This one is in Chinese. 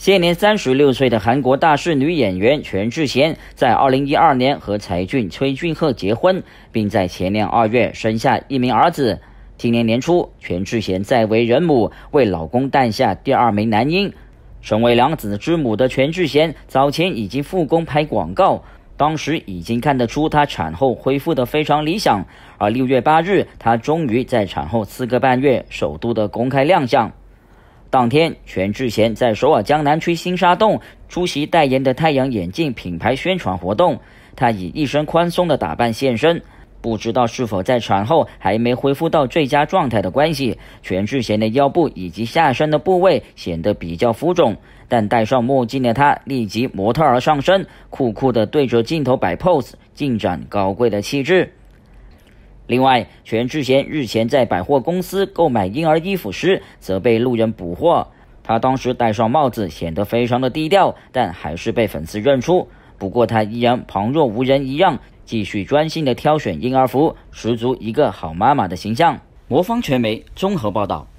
现年三十六岁的韩国大势女演员全智贤，在二零一二年和才俊崔俊赫结婚，并在前年二月生下一名儿子。今年年初，全智贤再为人母，为老公诞下第二名男婴。身为两子之母的全智贤，早前已经复工拍广告，当时已经看得出她产后恢复得非常理想。而六月八日，她终于在产后四个半月，首度的公开亮相。当天，全智贤在首尔江南区新沙洞出席代言的太阳眼镜品牌宣传活动。她以一身宽松的打扮现身，不知道是否在产后还没恢复到最佳状态的关系，全智贤的腰部以及下身的部位显得比较浮肿。但戴上墨镜的她，立即模特儿上身，酷酷地对着镜头摆 pose，进展高贵的气质。另外，全智贤日前在百货公司购买婴儿衣服时，则被路人捕获。她当时戴上帽子，显得非常的低调，但还是被粉丝认出。不过，她依然旁若无人一样，继续专心的挑选婴儿服，十足一个好妈妈的形象。魔方全媒综合报道。